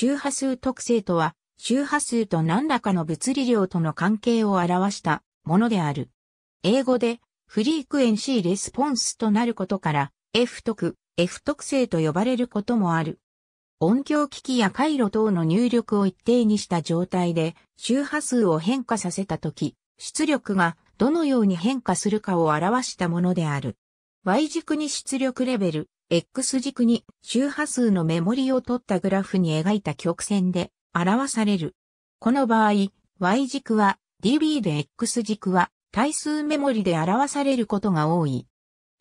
周波数特性とは、周波数と何らかの物理量との関係を表したものである。英語で、フリークエンシーレスポンスとなることから、F 特、F 特性と呼ばれることもある。音響機器や回路等の入力を一定にした状態で、周波数を変化させたとき、出力がどのように変化するかを表したものである。Y 軸に出力レベル、X 軸に周波数のメモリを取ったグラフに描いた曲線で表される。この場合、Y 軸は DB で X 軸は対数メモリで表されることが多い。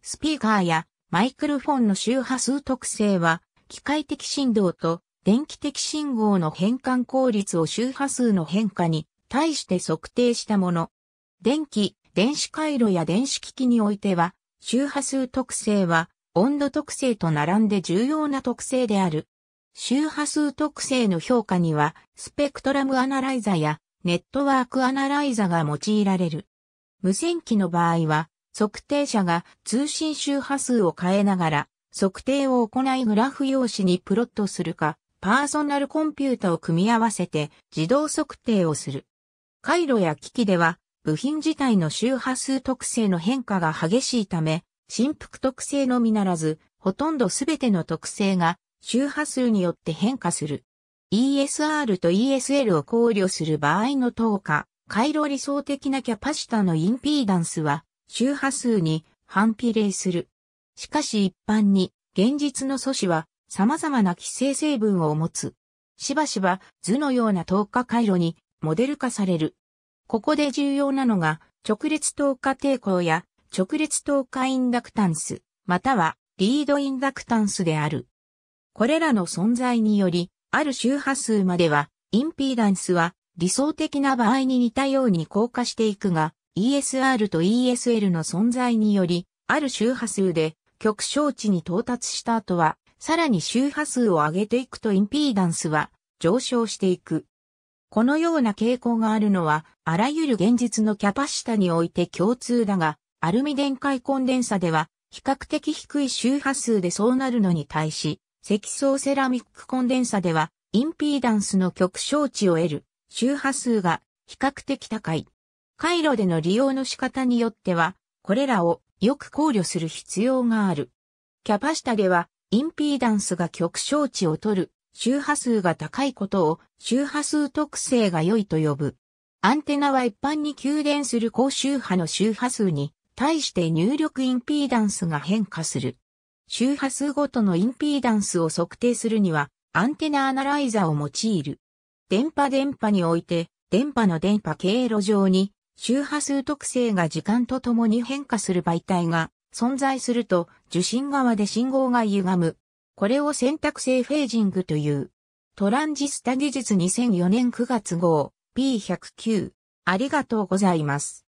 スピーカーやマイクロフォンの周波数特性は機械的振動と電気的信号の変換効率を周波数の変化に対して測定したもの。電気、電子回路や電子機器においては周波数特性は温度特性と並んで重要な特性である。周波数特性の評価には、スペクトラムアナライザやネットワークアナライザが用いられる。無線機の場合は、測定者が通信周波数を変えながら、測定を行いグラフ用紙にプロットするか、パーソナルコンピュータを組み合わせて自動測定をする。回路や機器では、部品自体の周波数特性の変化が激しいため、振幅特性のみならず、ほとんどすべての特性が周波数によって変化する。ESR と ESL を考慮する場合の等価、回路理想的なキャパシタのインピーダンスは周波数に反比例する。しかし一般に現実の素子は様々な規制成分を持つ。しばしば図のような等価回路にモデル化される。ここで重要なのが直列等価抵抗や直列等価インダクタンス、またはリードインダクタンスである。これらの存在により、ある周波数までは、インピーダンスは理想的な場合に似たように降下していくが、ESR と ESL の存在により、ある周波数で極小値に到達した後は、さらに周波数を上げていくとインピーダンスは上昇していく。このような傾向があるのは、あらゆる現実のキャパシタにおいて共通だが、アルミ電解コンデンサでは、比較的低い周波数でそうなるのに対し、積層セラミックコンデンサでは、インピーダンスの極小値を得る周波数が比較的高い。回路での利用の仕方によっては、これらをよく考慮する必要がある。キャパシタでは、インピーダンスが極小値を取る周波数が高いことを周波数特性が良いと呼ぶ。アンテナは一般に給電する高周波の周波数に対して入力インピーダンスが変化する。周波数ごとのインピーダンスを測定するには、アンテナアナライザを用いる。電波電波において、電波の電波経路上に、周波数特性が時間とともに変化する媒体が存在すると、受信側で信号が歪む。これを選択性フェージングという。トランジスタ技術2004年9月号 P109。ありがとうございます。